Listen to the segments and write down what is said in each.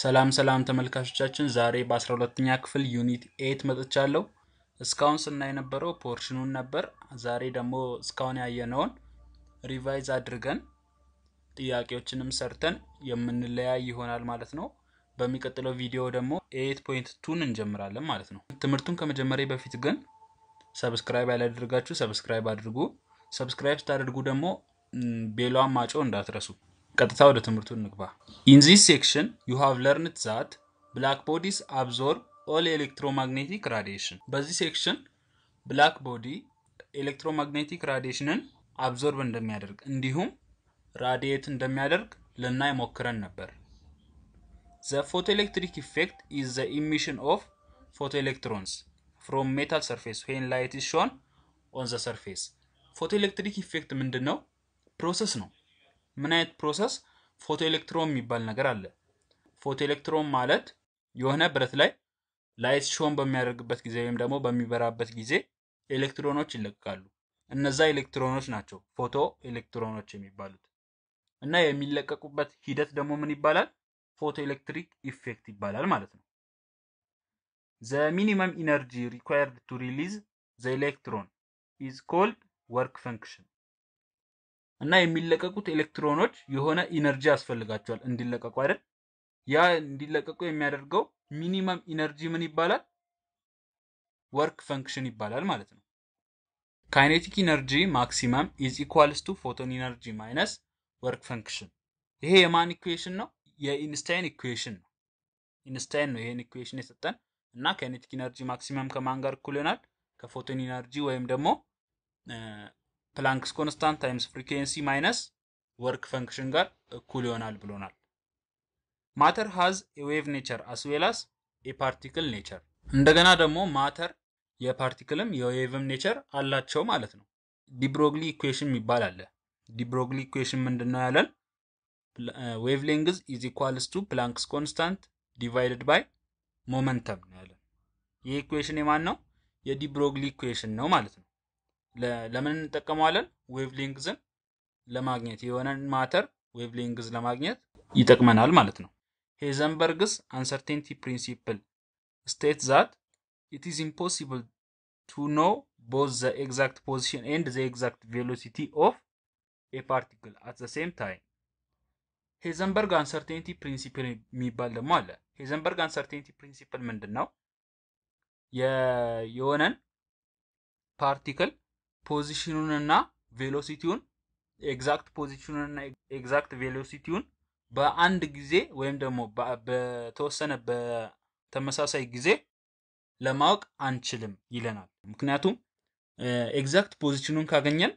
ሰላም ሰላም ተመልካቾቻችን ዛሬ በ12ኛ ክፍል ዩኒት ኤት መጥቻለሁ። እስካሁን ስናይ የነበረው ፖርሽኑን ነበር። ዛሬ ደግሞ እስካሁን ያየነውን ሪቫይዝ አድርገን ጥያቄዎችንም ሰርተን የምንለያይ ይሆናል ማለት ነው። በሚቀጥለው ቪዲዮ ደግሞ ኤት ፖይንት ቱን እንጀምራለን ማለት ነው። ትምህርቱን ከመጀመሪያ በፊት ግን ሰብስክራይብ ያላደርጋችሁ ሰብስክራይብ አድርጉ። ሰብስክራይብ ስታደርጉ ደግሞ ቤሏን ማጮ እንዳትረሱ። ቀጥታ ወደ ትምህርቱ እንግባ። ኢን ዚስ ሴክሽን ዩ ሃቭ ለርንድ ዛት ብላክ ቦዲስ አብዞርብ ኦል ኤሌክትሮማግኔቲክ ራዲሽን። በዚህ ሴክሽን ብላክ ቦዲ ኤሌክትሮማግኔቲክ ራዲሽንን አብዞርብ እንደሚያደርግ እንዲሁም ራዲየት እንደሚያደርግ ልናይ ሞክረን ነበር። ዘ ፎቶ ኤሌክትሪክ ኢፌክት ኢዝ ዘ ኢሚሽን ኦፍ ፎቶ ፍሮም ሜታል ሰርፌስ ዌን ላይት ኢዝ ሾን ኦን ዘ ሰርፌስ። ፎቶ ኤሌክትሪክ ኢፌክት ምንድን ነው? ፕሮሰስ ነው። ምን አይነት ፕሮሰስ ፎቶ ኤሌክትሮን የሚባል ነገር አለ። ፎቶ ኤሌክትሮን ማለት የሆነ ብረት ላይ ላይት ሾን በሚያደርግበት ጊዜ ወይም ደግሞ በሚበራበት ጊዜ ኤሌክትሮኖች ይለቀቃሉ። እነዛ ኤሌክትሮኖች ናቸው ፎቶ ኤሌክትሮኖች የሚባሉት። እና የሚለቀቁበት ሂደት ደግሞ ምን ይባላል? ፎቶ ኤሌክትሪክ ኢፌክት ይባላል ማለት ነው። ዘ ሚኒመም ኢነርጂ ሪኳየርድ ቱ ሪሊዝ ዘ ኤሌክትሮን ኢዝ ኮልድ ወርክ ፈንክሽን እና የሚለቀቁት ኤሌክትሮኖች የሆነ ኢነርጂ ያስፈልጋቸዋል እንዲለቀቁ አይደል? ያ እንዲለቀቁ የሚያደርገው ሚኒመም ኢነርጂ ምን ይባላል? ወርክ ፈንክሽን ይባላል ማለት ነው። ካይኔቲክ ኢነርጂ ማክሲመም ኢዝ ኢኳልስ ቱ ፎቶን ኢነርጂ ማይነስ ወርክ ፈንክሽን። ይሄ የማን ኢኩዌሽን ነው? የኢንስታይን ኢኩዌሽን ነው። ኢንስታይን ነው ይሄን ኢኩዌሽን የሰጠን እና ካይኔቲክ ኢነርጂ ማክሲመም ከማን ጋር እኩል ይሆናል? ከፎቶን ኢነርጂ ወይም ደግሞ ፕላንክስ ኮንስታንት ታይምስ ፍሪኩዌንሲ ማይነስ ወርክ ፈንክሽን ጋር እኩል ይሆናል ብሎናል። ማተር ሃዝ የዌቭ ኔቸር አስዌላስ የፓርቲክል ኔቸር። እንደገና ደግሞ ማተር የፓርቲክልም የዌቭም ኔቸር አላቸው ማለት ነው። ዲብሮግሊ ኢኩዌሽን የሚባል አለ። ዲብሮግሊ ኢኩዌሽን ምንድን ነው ያለን? ዌቭ ሌንግዝ ኢዝ ኢኳልስ ቱ ፕላንክስ ኮንስታንት ዲቫይድድ ባይ ሞመንተም ነው ያለን። ይህ ኢኩዌሽን የማን ነው? የዲብሮግሊ ኢኩዌሽን ነው ማለት ነው። ለምን እንጠቀመዋለን? ዌቭ ለማግኘት የሆነን ማተር ዌቭ ለማግኘት ይጠቅመናል ማለት ነው። ሄዘንበርግስ አንሰርቴንቲ ፕሪንሲፕል ስቴት ዛት ኢት ኢዝ ኢምፖሲብል ቱ ኖ ቦዝ ዘ ኤግዛክት ፖዚሽን ኤንድ ዘ ኤግዛክት ቬሎሲቲ ኦፍ ኤ ፓርቲክል አት ዘ ሴም ታይም። ሄዘንበርግ አንሰርቴንቲ ፕሪንሲፕል የሚባል ደግሞ አለ። ሄዘንበርግ አንሰርቴንቲ ፕሪንሲፕል ምንድን ነው? የሆነን ፓርቲክል ፖዚሽኑንና ቬሎሲቲውን ኤግዛክት ፖዚሽኑንና ኤግዛክት ቬሎሲቲውን በአንድ ጊዜ ወይም ደግሞ በተወሰነ በተመሳሳይ ጊዜ ለማወቅ አንችልም ይለናል። ምክንያቱም ኤግዛክት ፖዚሽኑን ካገኘን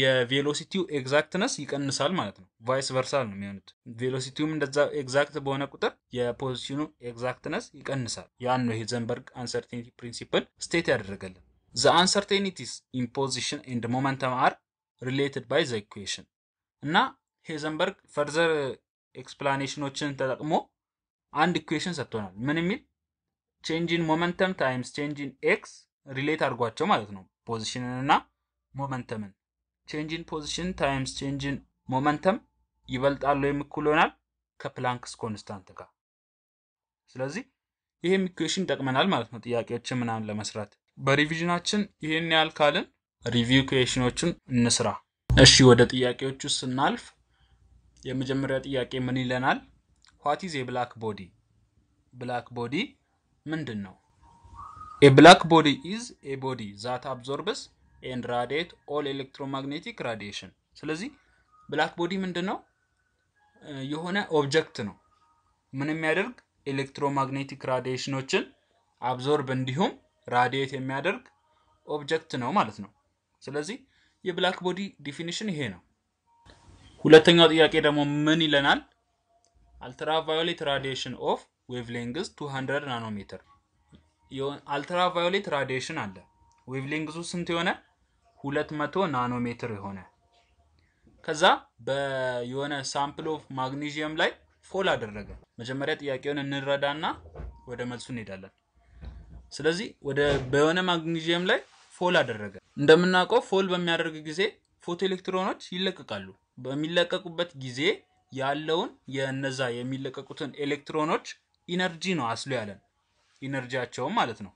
የቬሎሲቲው ኤግዛክትነስ ይቀንሳል ማለት ነው። ቫይስ ቨርሳል ነው የሚሆኑት። ቬሎሲቲውም እንደዛ ኤግዛክት በሆነ ቁጥር የፖዚሽኑ ኤግዛክትነስ ይቀንሳል። ያን ነው ይሄ ዘንበርግ አንሰርቲኒቲ ፕሪንሲፕል ስቴት ያደረገልን። ዘ አንሰርቴኒቲስ ኢምፖዚሽን ኤንድ ሞመንተም አር ሪሌትድ ባይ ዘ ኢኩዌሽን እና ሄዘንበርግ ፈርዘር ኤክስፕላኔሽኖችን uh, ተጠቅሞ አንድ ኢኩዌሽን ሰጥቶናል። ምን የሚል ቼንጂን ሞመንተም ታይምስ ቼንጂን ኤክስ ሪሌት አድርጓቸው ማለት ነው ፖዚሽንን እና ሞመንተምን ቼንጂን ፖዚሽን ታይምስ ቼንጂን ሞመንተም ይበልጣሉ ወይም እኩል ይሆናል ከፕላንክስ ኮንስታንት ጋር። ስለዚህ ይህም ኢኩዌሽን ይጠቅመናል ማለት ነው ጥያቄዎችን ምናምን ለመስራት። በሪቪዥናችን ይህን ያህል ካልን ሪቪው ክሬሽኖችን እንስራ። እሺ ወደ ጥያቄዎቹ ስናልፍ የመጀመሪያ ጥያቄ ምን ይለናል? ዋት ኢዝ የብላክ ቦዲ? ብላክ ቦዲ ምንድን ነው? የብላክ ቦዲ ኢዝ ኤ ቦዲ ዛት አብዞርብስ ኤንድ ራዲየት ኦል ኤሌክትሮማግኔቲክ ራዲየሽን። ስለዚህ ብላክ ቦዲ ምንድን ነው? የሆነ ኦብጀክት ነው። ምን የሚያደርግ ኤሌክትሮማግኔቲክ ራዲየሽኖችን አብዞርብ እንዲሁም ራዲየት የሚያደርግ ኦብጀክት ነው ማለት ነው። ስለዚህ የብላክ ቦዲ ዲፊኒሽን ይሄ ነው። ሁለተኛው ጥያቄ ደግሞ ምን ይለናል? አልትራቫዮሌት ራዲሽን ኦፍ ዌቭሌንግዝ 200 ናኖሜትር። አልትራቫዮሌት ራዲየሽን አለ። ዌቭሌንግዙ ስንት የሆነ 200 ናኖሜትር የሆነ ከዛ በየሆነ ሳምፕል ኦፍ ማግኒዥየም ላይ ፎል አደረገ። መጀመሪያ ጥያቄውን እንረዳና ወደ መልሱ እንሄዳለን። ስለዚህ ወደ በሆነ ማግኒዥየም ላይ ፎል አደረገ። እንደምናውቀው ፎል በሚያደርግ ጊዜ ፎቶ ኤሌክትሮኖች ይለቀቃሉ። በሚለቀቁበት ጊዜ ያለውን የነዛ የሚለቀቁትን ኤሌክትሮኖች ኢነርጂ ነው አስሎ ያለን ኢነርጂያቸውም ማለት ነው።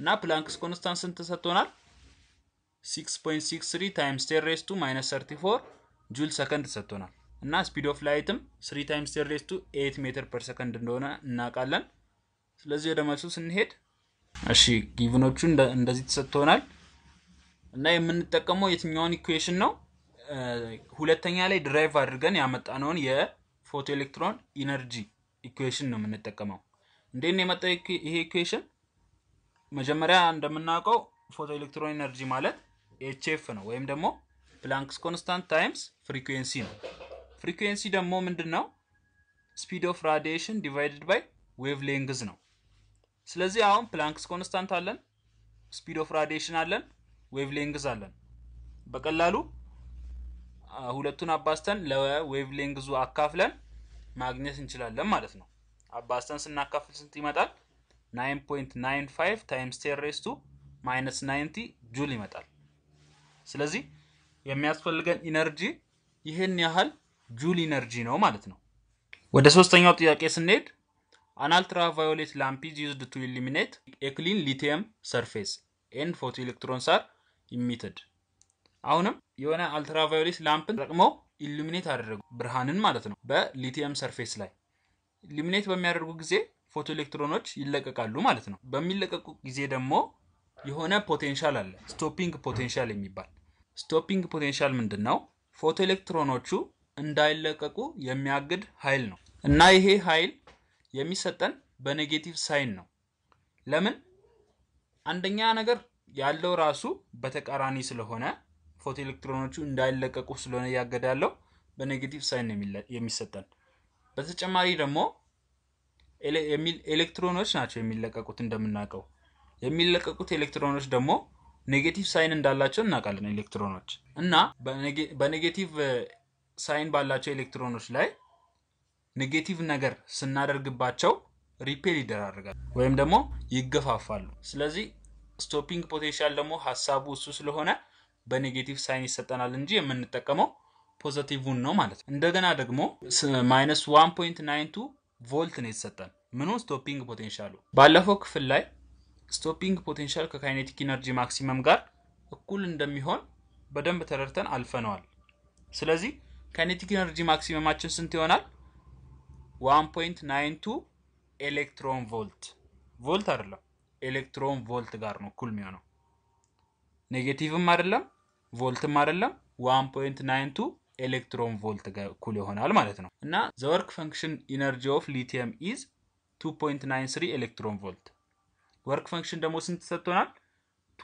እና ፕላንክስ ኮንስታንት ስንት ሰጥቶናል? 6.63 ታይምስ 10 ሬስ ቱ ማይነስ 34 ጁል ሰከንድ ሰጥቶናል። እና ስፒድ ኦፍ ላይትም 3 ታይምስ 10 ሬስ ቱ 8 ሜትር ፐር ሰከንድ እንደሆነ እናውቃለን። ስለዚህ ወደ መልሱ ስንሄድ እሺ ጊቭኖቹ እንደዚህ ተሰጥቶናል እና የምንጠቀመው የትኛውን ኢኩዌሽን ነው? ሁለተኛ ላይ ድራይቭ አድርገን ያመጣነውን የፎቶ ኤሌክትሮን ኢነርጂ ኢኩዌሽን ነው የምንጠቀመው። እንዴት ነው የመጣው ይሄ ኢኩዌሽን? መጀመሪያ እንደምናውቀው ፎቶ ኤሌክትሮን ኢነርጂ ማለት ኤችኤፍ ነው ወይም ደግሞ ፕላንክስ ኮንስታንት ታይምስ ፍሪኩዌንሲ ነው። ፍሪኩዌንሲ ደግሞ ምንድን ነው? ስፒድ ኦፍ ራዲሽን ዲቫይድድ ባይ ዌቭ ሌንግዝ ነው። ስለዚህ አሁን ፕላንክስ ኮንስታንት አለን፣ ስፒድ ኦፍ ራዲሽን አለን፣ ዌቭ ሌንግዝ አለን። በቀላሉ ሁለቱን አባስተን ለዌቭ ሌንግዙ አካፍለን ማግኘት እንችላለን ማለት ነው። አባስተን ስናካፍል ስንት ይመጣል? 9.95 ታይምስ 10 ሬስ ቱ ማይነስ 90 ጁል ይመጣል። ስለዚህ የሚያስፈልገን ኢነርጂ ይህን ያህል ጁል ኢነርጂ ነው ማለት ነው። ወደ ሶስተኛው ጥያቄ ስንሄድ An ultraviolet lamp is used to illuminate a clean lithium surface and photoelectrons are emitted. አሁንም የሆነ አልትራቫዮሌት ላምፕን ጠቅመው ኢሉሚኔት አደረጉ ብርሃንን ማለት ነው በሊቲየም ሰርፌስ ላይ ኢሉሚኔት በሚያደርጉ ጊዜ ፎቶ ኤሌክትሮኖች ይለቀቃሉ ማለት ነው። በሚለቀቁ ጊዜ ደግሞ የሆነ ፖቴንሻል አለ፣ ስቶፒንግ ፖቴንሻል የሚባል ስቶፒንግ ፖቴንሻል ምንድን ነው? ፎቶ ኤሌክትሮኖቹ እንዳይለቀቁ የሚያግድ ኃይል ነው እና ይሄ ኃይል የሚሰጠን በኔጌቲቭ ሳይን ነው። ለምን? አንደኛ ነገር ያለው ራሱ በተቃራኒ ስለሆነ ፎቶ ኤሌክትሮኖቹ እንዳይለቀቁ ስለሆነ ያገዳለው በኔጌቲቭ ሳይን የሚሰጠን። በተጨማሪ ደግሞ ኤሌክትሮኖች ናቸው የሚለቀቁት እንደምናውቀው። የሚለቀቁት ኤሌክትሮኖች ደግሞ ኔጌቲቭ ሳይን እንዳላቸው እናውቃለን ኤሌክትሮኖች እና በኔጌቲቭ ሳይን ባላቸው ኤሌክትሮኖች ላይ ኔጌቲቭ ነገር ስናደርግባቸው ሪፔል ይደራረጋል ወይም ደግሞ ይገፋፋሉ። ስለዚህ ስቶፒንግ ፖቴንሻል ደግሞ ሀሳቡ እሱ ስለሆነ በኔጌቲቭ ሳይን ይሰጠናል እንጂ የምንጠቀመው ፖዘቲቭን ነው ማለት ነው። እንደገና ደግሞ ማይነስ ዋን ፖይንት ናይን ቱ ቮልት ነው የተሰጠን። ምኑ ስቶፒንግ ፖቴንሻሉ። ባለፈው ክፍል ላይ ስቶፒንግ ፖቴንሻል ከካይኔቲክ ኢነርጂ ማክሲመም ጋር እኩል እንደሚሆን በደንብ ተረድተን አልፈነዋል። ስለዚህ ካይኔቲክ ኢነርጂ ማክሲመማችን ስንት ይሆናል? ዋን ፖይንት ናይን ቱ ኤሌክትሮን ቮልት ቮልት አይደለም ኤሌክትሮን ቮልት ጋር ነው እኩል የሚሆነው። ኔጌቲቭም አይደለም ቮልትም አይደለም ዋን ፖይንት ናይን ቱ ኤሌክትሮን ቮልት ጋር እኩል ይሆናል ማለት ነው። እና ዘ ወርክ ፈንክሽን ኢነርጂ ኦፍ ሊቲየም ኢዝ 2.93 ኤሌክትሮን ቮልት። ወርክ ፈንክሽን ደግሞ ስንት ተሰጥቶናል?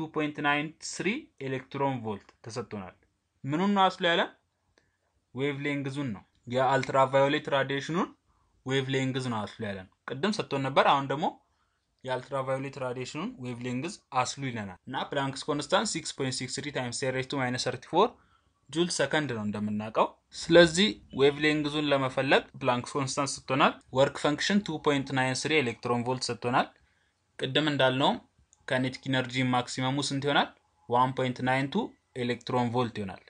2.93 ኤሌክትሮን ቮልት ተሰጥቶናል። ምኑን ነው አስሎ ያለን? ዌቭ ሌንግዙን ነው የአልትራቫዮሌት ራዲዬሽኑን ዌቭ ሌንግዝ ነው አስሉ ያለን። ቅድም ሰጥቶን ነበር። አሁን ደግሞ የአልትራቫዮሌት ራዲሽኑን ዌቭ ሌንግዝ አስሉ ይለናል እና ፕላንክስ ኮንስታንት 6.63 ታይምስ ቴን ሬይዝ ቱ ማይነስ 34 ጁል ሰከንድ ነው እንደምናውቀው። ስለዚህ ዌቭ ሌንግዙን ለመፈለግ ፕላንክስ ኮንስታንት ሰጥቶናል። ወርክ ፈንክሽን 2.93 ኤሌክትሮን ቮልት ሰጥቶናል። ቅድም እንዳልነውም ከኔቲክ ኢነርጂ ማክሲመሙ ስንት ይሆናል? 1.92 ኤሌክትሮን ቮልት ይሆናል።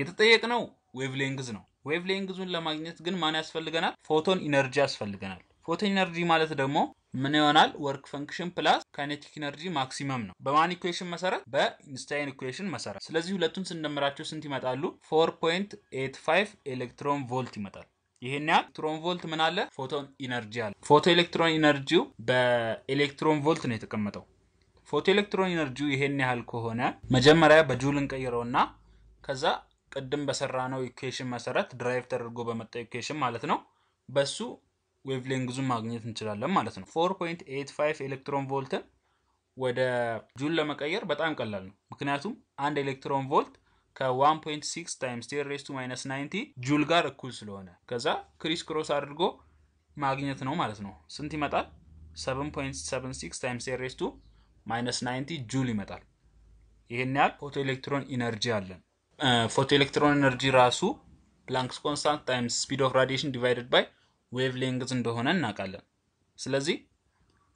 የተጠየቅነው ዌቭ ሌንግዝ ነው። ዌቭ ሌንግዙን ለማግኘት ግን ማን ያስፈልገናል? ፎቶን ኢነርጂ ያስፈልገናል። ፎቶን ኢነርጂ ማለት ደግሞ ምን ይሆናል? ወርክ ፈንክሽን ፕላስ ካይኔቲክ ኢነርጂ ማክሲመም ነው። በማን ኢኩዌሽን መሰረት? በኢንስታይን ኢኩዌሽን መሰረት። ስለዚህ ሁለቱን ስንደምራቸው ስንት ይመጣሉ? 4.85 ኤሌክትሮን ቮልት ይመጣል። ይሄን ያህል ኤሌክትሮን ቮልት ምን አለ? ፎቶን ኢነርጂ አለ። ፎቶ ኤሌክትሮን ኢነርጂው በኤሌክትሮን ቮልት ነው የተቀመጠው። ፎቶ ኤሌክትሮን ኢነርጂው ይሄን ያህል ከሆነ መጀመሪያ በጁል እንቀይረውና ከዛ ቅድም በሰራ ነው ኢኩዌሽን መሰረት ድራይቭ ተደርጎ በመጣ ኢኩዌሽን ማለት ነው በሱ ዌቭ ማግኘት እንችላለን ማለት ነው። 4.85 ኤሌክትሮን ቮልትን ወደ ጁል ለመቀየር በጣም ቀላል ነው። ምክንያቱም አንድ ኤሌክትሮን ቮልት ከ1.6 ታይምስ 10 ሬስ ቱ ማይነስ 90 ጁል ጋር እኩል ስለሆነ ከዛ ክሪስ ክሮስ አድርጎ ማግኘት ነው ማለት ነው። ስንት ይመጣል? 7.76 ታይምስ 10 ሬስ ቱ ማይነስ 90 ጁል ይመጣል። ይህን ያህል ፎቶ ኤሌክትሮን ኢነርጂ አለን። ፎቶ ኤሌክትሮን ኤነርጂ ራሱ ፕላንክስ ኮንስታንት ታይምስ ስፒድ ኦፍ ራዲሽን ዲቫይደድ ባይ ዌቭ ሌንግዝ እንደሆነ እናውቃለን። ስለዚህ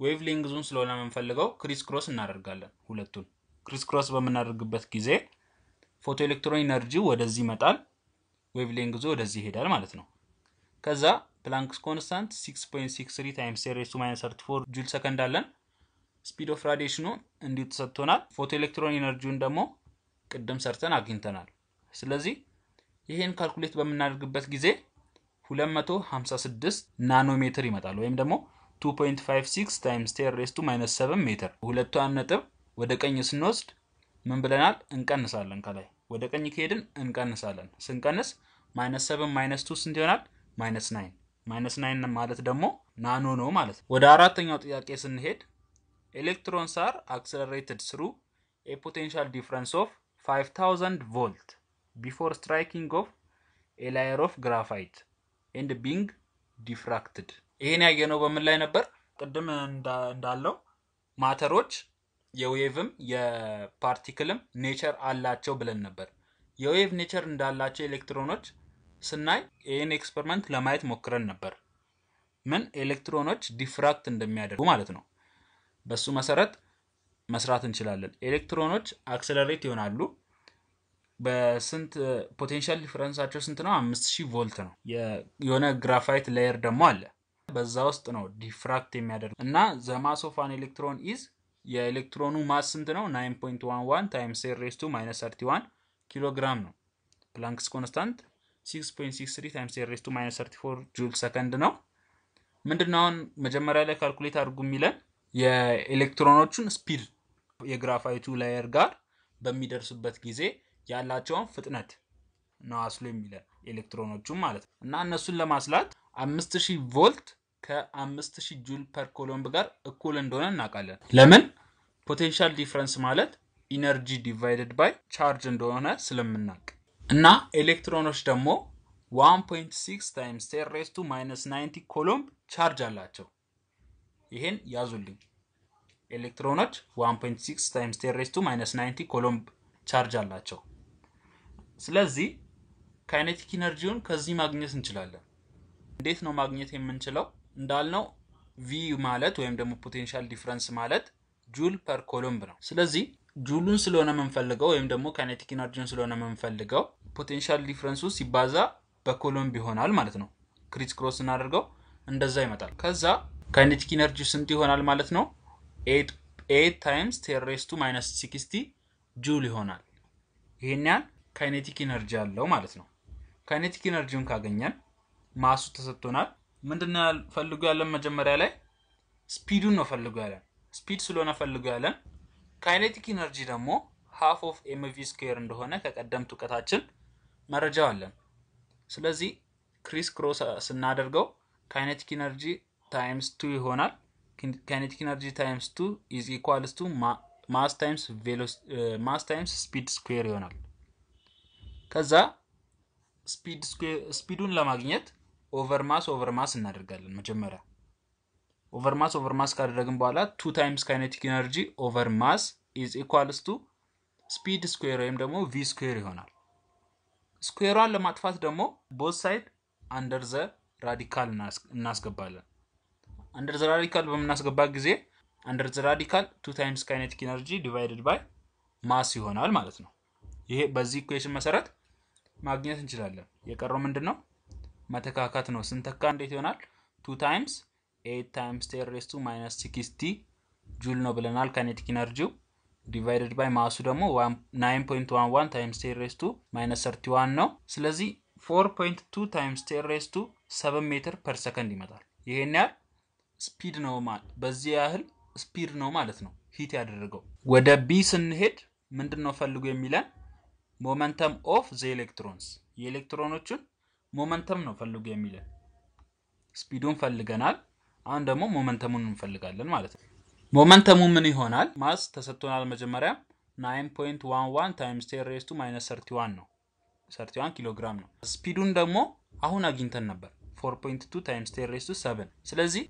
ዌቭ ሌንግዙን ስለሆነ የምንፈልገው ክሪስ ክሮስ እናደርጋለን። ሁለቱን ክሪስ ክሮስ በምናደርግበት ጊዜ ፎቶ ኤሌክትሮን ኤነርጂ ወደዚህ ይመጣል፣ ዌቭ ሌንግዙ ወደዚህ ይሄዳል ማለት ነው። ከዛ ፕላንክስ ኮንስታንት 6.63 ታይምስ 10 ማይነስ 34 ጁል ሰከንድ አለን። ስፒድ ኦፍ ራዲሽኑ እንዲሁ ተሰጥቶናል። ፎቶ ኤሌክትሮን ኤነርጂውን ደግሞ ቅድም ሰርተን አግኝተናል። ስለዚህ ይህን ካልኩሌት በምናደርግበት ጊዜ 256 ናኖሜትር ይመጣል ወይም ደግሞ 2.56 ታይምስ 10 ሬስ ቱ ማይነስ 7 ሜትር። ሁለቷን ነጥብ ወደ ቀኝ ስንወስድ ምን ብለናል? እንቀንሳለን። ከላይ ወደ ቀኝ ከሄድን እንቀንሳለን። ስንቀንስ ማይነስ 7 ማይነስ 2 ስንት ይሆናል? ማይነስ 9 ማይነስ 9 ማለት ደግሞ ናኖ ነው ማለት ነው። ወደ አራተኛው ጥያቄ ስንሄድ ኤሌክትሮንስ አር አክሰለሬትድ ስሩ ኤ ፖቴንሻል ዲፍረንስ ኦፍ 5000 volt before striking off a layer of graphite and being diffracted ይሄን ያየነው በምን ላይ ነበር? ቅድም እንዳለው ማተሮች የዌቭም የፓርቲክልም ኔቸር አላቸው ብለን ነበር። የዌቭ ኔቸር እንዳላቸው ኤሌክትሮኖች ስናይ ይህን ኤክስፐሪመንት ለማየት ሞክረን ነበር። ምን ኤሌክትሮኖች ዲፍራክት እንደሚያደርጉ ማለት ነው። በሱ መሰረት መስራት እንችላለን። ኤሌክትሮኖች አክሰለሬት ይሆናሉ። በስንት ፖቴንሻል ዲፍረንሳቸው ስንት ነው? አምስት ሺህ ቮልት ነው። የሆነ ግራፋይት ሌየር ደግሞ አለ። በዛ ውስጥ ነው ዲፍራክት የሚያደርግ እና ዘማሶፋን ኤሌክትሮን ኢዝ የኤሌክትሮኑ ማስ ስንት ነው? 9.11 ታይምስ ሬስ ማይነስ 31 ነው። ፕላንክስ ኮንስታንት 6.63 ታይምስ ሬስ ማይነስ 34 ጁል ሰከንድ ነው። ምንድነው አሁን መጀመሪያ ላይ ካልኩሌት አድርጉ የሚለን የኤሌክትሮኖቹን ስፒድ የግራፋይቱ ላየር ጋር በሚደርሱበት ጊዜ ያላቸውን ፍጥነት ነው አስሎ የሚለን ኤሌክትሮኖቹም ማለት ነው። እና እነሱን ለማስላት 5000 ቮልት ከ5000 ጁል ፐር ኮሎምብ ጋር እኩል እንደሆነ እናውቃለን። ለምን? ፖቴንሻል ዲፍረንስ ማለት ኢነርጂ ዲቫይደድ ባይ ቻርጅ እንደሆነ ስለምናውቅ እና ኤሌክትሮኖች ደግሞ 1.6 ታይምስ 10 ሬስ ማይነስ 90 ኮሎምብ ቻርጅ አላቸው። ይሄን ያዙልኝ። ኤሌክትሮኖች 1.6 ታይምስ ቴሬስቱ ማይነስ 90 ኮሎምብ ቻርጅ አላቸው። ስለዚህ ካይኔቲክ ኢነርጂውን ከዚህ ማግኘት እንችላለን። እንዴት ነው ማግኘት የምንችለው? እንዳልነው ቪ ማለት ወይም ደግሞ ፖቴንሻል ዲፍረንስ ማለት ጁል ፐር ኮሎምብ ነው። ስለዚህ ጁሉን ስለሆነ የምንፈልገው ወይም ደግሞ ካይኔቲክ ኢነርጂውን ስለሆነ የምንፈልገው ፖቴንሻል ዲፍረንሱ ሲባዛ በኮሎምብ ይሆናል ማለት ነው። ክሪስ ክሮስ እናደርገው እንደዛ ይመጣል። ከዛ ካይኔቲክ ኢነርጂ ስንት ይሆናል ማለት ነው? ኤት ታይምስ ቴሬስቱ ማይነስ ሲክስቲ ጁል ይሆናል። ይህን ያህል ካይኔቲክ ኢነርጂ አለው ማለት ነው። ካይኔቲክ ኢነርጂውን ካገኘን ማሱ ተሰጥቶናል። ምንድነው ፈልጎ ያለን መጀመሪያ ላይ ስፒዱን ነው ፈልጎ ያለን። ስፒድ ስለሆነ ፈልጎ ያለን ካይኔቲክ ኢነርጂ ደግሞ ሃፍ ኦፍ ኤምቪ ስኩዌር እንደሆነ ከቀደምት እውቀታችን መረጃው አለን። ስለዚህ ክሪስ ክሮስ ስናደርገው ካይኔቲክ ኢነርጂ ታይምስ ቱ ይሆናል። kinetic energy ታይምስ ቱ ኢዝ ኢኳልስ ቱ ማስ ታይምስ ማስ ታይምስ ስፒድ ስኩዌር ይሆናል። ከዛ ስፒድ ስፒዱን ለማግኘት ኦቨር ማስ ኦቨር ማስ እናደርጋለን። መጀመሪያ ኦቨር ማስ ኦቨር ማስ ካደረግን በኋላ ቱ ታይምስ ካይኔቲክ ኤነርጂ ኦቨር ማስ ኢዝ ኢኳልስ ቱ ስፒድ ስኩዌር ወይም ደግሞ ቪ ስኩዌር ይሆናል። ስኩዌሯን ለማጥፋት ደግሞ ቦት ሳይድ አንደር ዘ ራዲካል እናስገባለን። አንደር ራዲካል በምናስገባ ጊዜ አንደር ራዲካል ቱ ታይምስ ካይኔቲክ ኢነርጂ ዲቫይድድ ባይ ማስ ይሆናል ማለት ነው። ይሄ በዚህ ኢኩዌሽን መሰረት ማግኘት እንችላለን። የቀረው ምንድን ነው? መተካካት ነው። ስንተካ እንዴት ይሆናል? ቱ ታይምስ ኤት ታይምስ ቴን ሬስ ማይነስ ሲክስቲ ጁል ነው ብለናል። ካይኔቲክ ኢነርጂው ዲቫይደድ ባይ ማሱ ደግሞ ናይን ፖይንት ዋን ዋን ታይምስ ቴን ሬስ ማይነስ ሰርቲ ዋን ነው። ስለዚህ ፎር ፖይንት ቱ ታይምስ ቴን ሬስ ሰቨን ሜትር ፐር ሰከንድ ይመጣል። ይሄን ያህል ስፒድ ነው በዚህ ያህል ስፒድ ነው ማለት ነው ሂት ያደረገው። ወደ ቢ ስንሄድ ምንድን ነው ፈልጉ የሚለን ሞመንተም ኦፍ ዘ ኤሌክትሮንስ የኤሌክትሮኖቹን ሞመንተም ነው ፈልጉ የሚለን። ስፒዱን ፈልገናል። አሁን ደግሞ ሞመንተሙን እንፈልጋለን ማለት ነው። ሞመንተሙ ምን ይሆናል? ማስ ተሰጥቶናል መጀመሪያ 9.11 ታይምስ 10 ሬስቱ ማይነስ 31 ነው 31 ኪሎ ነው። ስፒዱን ደግሞ አሁን አግኝተን ነበር 4.2 ታይምስ 7 ስለዚህ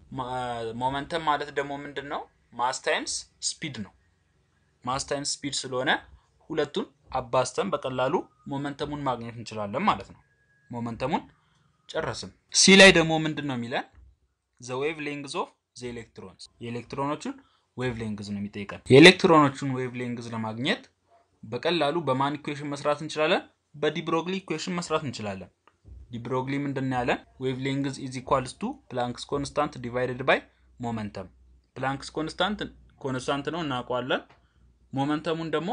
ሞመንተም ማለት ደግሞ ምንድን ነው ማስ ታይምስ ስፒድ ነው ማስ ታይምስ ስፒድ ስለሆነ ሁለቱን አባስተን በቀላሉ ሞመንተሙን ማግኘት እንችላለን ማለት ነው ሞመንተሙን ሲ ላይ ደግሞ ምንድን ነው የሚለን ዘ ዌቭ ሌንግዝ ኦፍ ዘ ኤሌክትሮንስ የኤሌክትሮኖቹን ዌቭ ሌንግዝ ነው የሚጠይቀን የኤሌክትሮኖቹን ዌቭ ሌንግዝ ለማግኘት በቀላሉ በማን ኢኩዌሽን መስራት እንችላለን በዲብሮግሊ ኢኩዌሽን መስራት እንችላለን ዲ ብሮግሊ ምንድን ያለን? ዌቭ ሌንግዝ ኢዝ ኢኳልስ ቱ ፕላንክስ ኮንስታንት ዲቫይደድ ባይ ሞመንተም። ፕላንክስ ኮንስታንት ኮንስታንት ነው እናውቀዋለን። ሞመንተሙን ደግሞ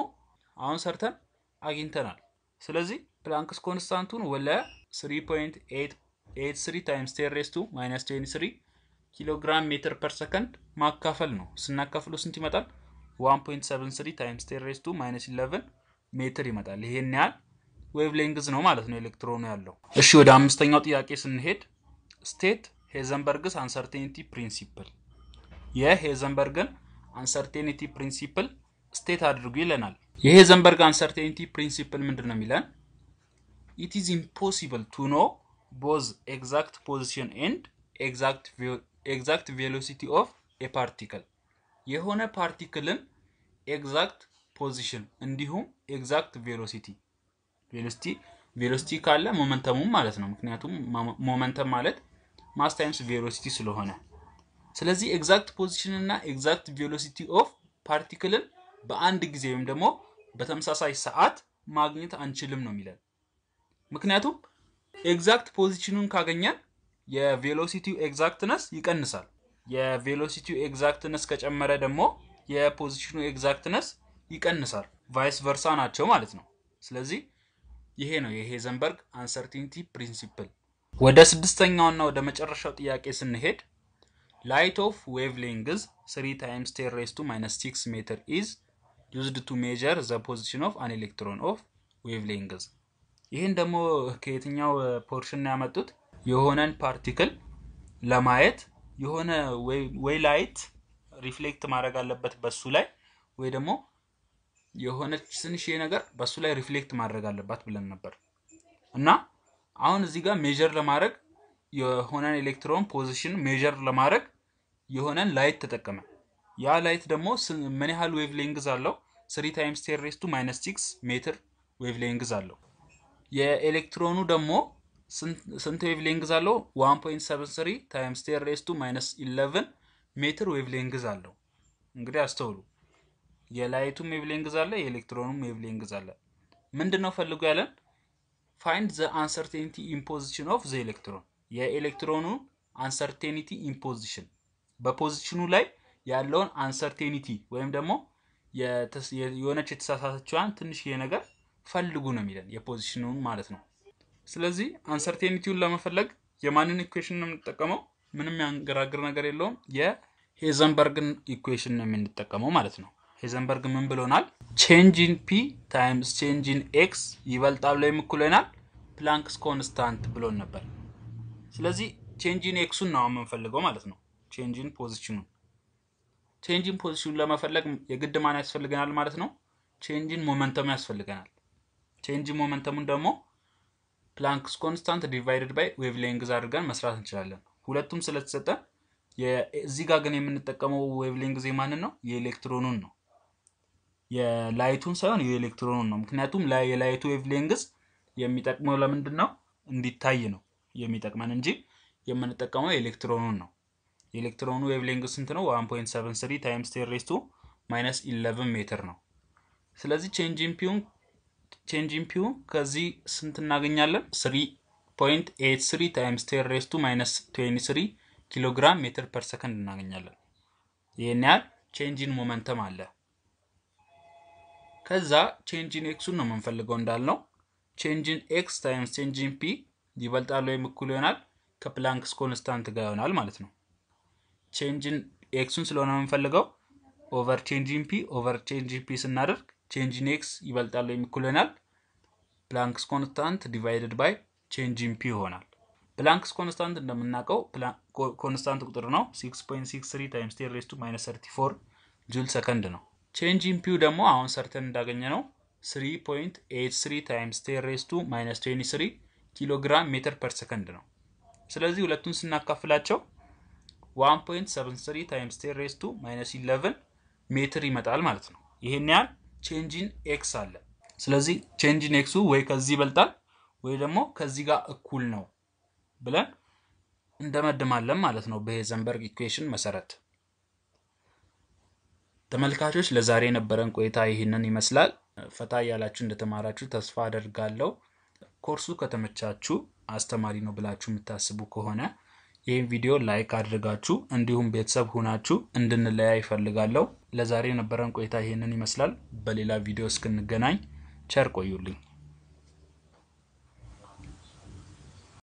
አሁን ሰርተን አግኝተናል። ስለዚህ ፕላንክስ ኮንስታንቱን ወለ 3.83 ታይምስ ቴን ሬስ ቱ ማይነስ 23 ኪሎ ሜትር ፐር ሰከንድ ማካፈል ነው። ስናካፍሉ ስንት ይመጣል? 1.73 ታይምስ ቴን ሬስ ቱ ማይነስ 11 ሜትር ይመጣል። ይሄን ያህል ዌቭ ሌንግዝ ነው ማለት ነው ኤሌክትሮኑ ያለው። እሺ ወደ አምስተኛው ጥያቄ ስንሄድ ስቴት ሄዘንበርግስ አንሰርቴኒቲ ፕሪንሲፕል የሄዘንበርግን አንሰርቴኒቲ ፕሪንሲፕል ስቴት አድርጉ ይለናል። የሄዘንበርግ አንሰርቴኒቲ ፕሪንሲፕል ምንድን ነው የሚለን? ኢት ኢዝ ኢምፖሲብል ቱ ኖ ቦዝ ኤግዛክት ፖዚሽን ኤንድ ኤግዛክት ቬሎሲቲ ኦፍ ኤ ፓርቲክል የሆነ ፓርቲክልን ኤግዛክት ፖዚሽን እንዲሁም ኤግዛክት ቬሎሲቲ ቬሎሲቲ ቬሎሲቲ ካለ ሞመንተሙም ማለት ነው። ምክንያቱም ሞመንተም ማለት ማስ ታይምስ ቬሎሲቲ ስለሆነ፣ ስለዚህ ኤግዛክት ፖዚሽን እና ኤግዛክት ቬሎሲቲ ኦፍ ፓርቲክልን በአንድ ጊዜ ወይም ደግሞ በተመሳሳይ ሰዓት ማግኘት አንችልም ነው የሚለን። ምክንያቱም ኤግዛክት ፖዚሽኑን ካገኘን የቬሎሲቲው ኤግዛክትነስ ይቀንሳል። የቬሎሲቲው ኤግዛክትነስ ከጨመረ ደግሞ የፖዚሽኑ ኤግዛክትነስ ይቀንሳል። ቫይስ ቨርሳ ናቸው ማለት ነው። ስለዚህ ይሄ ነው የሄዘንበርግ አንሰርቲኒቲ ፕሪንሲፕል። ወደ ስድስተኛውና ወደ መጨረሻው ጥያቄ ስንሄድ ላይት ኦፍ ዌቭ ሌንግዝ 3 ታይምስ 10 ሬስ ቱ ማይነስ 6 ሜትር ኢዝ ዩዝድ ቱ ሜጀር ዘ ፖዚሽን ኦፍ አን ኤሌክትሮን ኦፍ ዌቭ ይህን ደግሞ ከየትኛው ፖርሽን ነው ያመጡት? የሆነን ፓርቲክል ለማየት የሆነ ወይ ላይት ሪፍሌክት ማድረግ አለበት በሱ ላይ ወይ ደግሞ የሆነች ትንሽ ነገር በእሱ ላይ ሪፍሌክት ማድረግ አለባት ብለን ነበር እና አሁን እዚህ ጋር ሜጀር ለማድረግ የሆነን ኤሌክትሮን ፖዚሽን ሜጀር ለማድረግ የሆነን ላይት ተጠቀመ። ያ ላይት ደግሞ ምን ያህል ዌቭ ሌንግዝ አለው? ስሪ ታይምስ ቴን ሬስ ቱ ማይነስ ሲክስ ሜትር ዌቭ ሌንግዝ አለው። የኤሌክትሮኑ ደግሞ ስንት ዌቭ ሌንግዝ አለው? ዋን ፖይንት ሰቨን ስሪ ታይምስ ቴን ሬስ ቱ ማይነስ ኢለቨን ሜትር ዌቭ ሌንግዝ አለው። እንግዲህ አስተውሉ። የላይቱ ዌቭሌንግዝ አለ፣ የኤሌክትሮኑ ዌቭሌንግዝ አለ። ምንድነው ፈልጎ ያለን? ፋይንድ ዘ አንሰርቴኒቲ ኢምፖዚሽን ኦፍ ዘ ኤሌክትሮን የኤሌክትሮኑ አንሰርቴኒቲ ኢምፖዚሽን በፖዚሽኑ ላይ ያለውን አንሰርቴኒቲ ወይም ደግሞ የሆነች የተሳሳተችዋን ትንሽዬ ነገር ፈልጉ ነው የሚለን የፖዚሽኑን ማለት ነው። ስለዚህ አንሰርቴኒቲውን ለመፈለግ የማንን ኢኩዌሽን ነው የምንጠቀመው? ምንም ያንገራግር ነገር የለውም። የሄዘንበርግን ኢኩዌሽን ነው የምንጠቀመው ማለት ነው። ሄዘንበርግ ምን ብሎናል? ቼንጅን ፒ ታይምስ ቼንጅን ኤክስ ይበልጣል ላይ ምኩለናል ፕላንክስ ኮንስታንት ብሎን ነበር። ስለዚህ ቼንጅን ኤክሱን ነው የምንፈልገው ማለት ነው። ቼንጅን ፖዚሽኑን ቼንጅን ፖዚሽኑን ለመፈለግ የግድ ማን ያስፈልገናል ማለት ነው? ቼንጅን ሞመንተሙ ያስፈልገናል። ቼንጅን ሞመንተሙን ደግሞ ፕላንክስ ኮንስታንት ዲቫይድድ ባይ ዌቭ አድርገን መስራት እንችላለን። ሁለቱም ስለተሰጠ እዚህ ጋር ግን የምንጠቀመው ዌቭ ሌንግዝ የማንን ነው? የኤሌክትሮኑን ነው። የላይቱን ሳይሆን የኤሌክትሮኑን ነው። ምክንያቱም የላይቱ ዌቭሌንግዝ የሚጠቅመው ለምንድን ነው? እንዲታይ ነው የሚጠቅመን እንጂ የምንጠቀመው ኤሌክትሮኑን ነው። የኤሌክትሮኑ ዌቭሌንግዝ ስንት ነው? 1.73 ታይምስ ቴን ሬዝ ቱ ማይነስ 11 ሜትር ነው። ስለዚህ ቼንጅ ኢምፒውን ከዚህ ስንት እናገኛለን? 3.83 ታይምስ ቴን ሬዝ ማይነስ 23 ኪሎግራም ሜትር ፐር ሰከንድ እናገኛለን። ይህን ያህል ቼንጂን ሞመንተም አለ። ከዛ ቼንጅን ኤክሱን ነው የምንፈልገው እንዳልነው። ቼንጅን ኤክስ ታይምስ ቼንጅን ፒ ይበልጣል ወይም እኩል ይሆናል ከፕላንክስ ኮንስታንት ጋር ይሆናል ማለት ነው። ቼንጅን ኤክሱን ስለሆነ የምንፈልገው ኦቨር ቼንጅን ፒ ኦቨር ቼንጅን ፒ ስናደርግ ቼንጅን ኤክስ ይበልጣል ወይም እኩል ይሆናል ፕላንክስ ኮንስታንት ዲቫይድድ ባይ ቼንጅን ፒ ይሆናል። ፕላንክስ ኮንስታንት እንደምናውቀው ኮንስታንት ቁጥር ነው። 6.63 ታይምስ 10 ሬስቱ ማይነስ 34 ጁል ሰከንድ ነው። ቼንጅ ኢን ፒው ደግሞ አሁን ሰርተን እንዳገኘ ነው 3.83 ታይምስ 10 ሬስ ቱ ማይነስ 23 ኪሎ ግራም ሜትር ፐር ሰከንድ ነው። ስለዚህ ሁለቱን ስናካፍላቸው 1.73 ታይምስ 10 ሬስ ቱ ማይነስ 11 ሜትር ይመጣል ማለት ነው። ይሄን ያህል ቼንጅን ኤክስ አለ። ስለዚህ ቼንጅን ኤክሱ ወይ ከዚህ ይበልጣል ወይ ደግሞ ከዚህ ጋር እኩል ነው ብለን እንደመድማለን ማለት ነው በሄዘንበርግ ኢኩዌሽን መሰረት ተመልካቾች ለዛሬ የነበረን ቆይታ ይህንን ይመስላል። ፈታ እያላችሁ እንደተማራችሁ ተስፋ አደርጋለሁ። ኮርሱ ከተመቻችሁ አስተማሪ ነው ብላችሁ የምታስቡ ከሆነ ይህን ቪዲዮ ላይክ አድርጋችሁ እንዲሁም ቤተሰብ ሁናችሁ እንድንለያ ይፈልጋለሁ። ለዛሬ የነበረን ቆይታ ይህንን ይመስላል። በሌላ ቪዲዮ እስክንገናኝ ቸር ቆዩልኝ።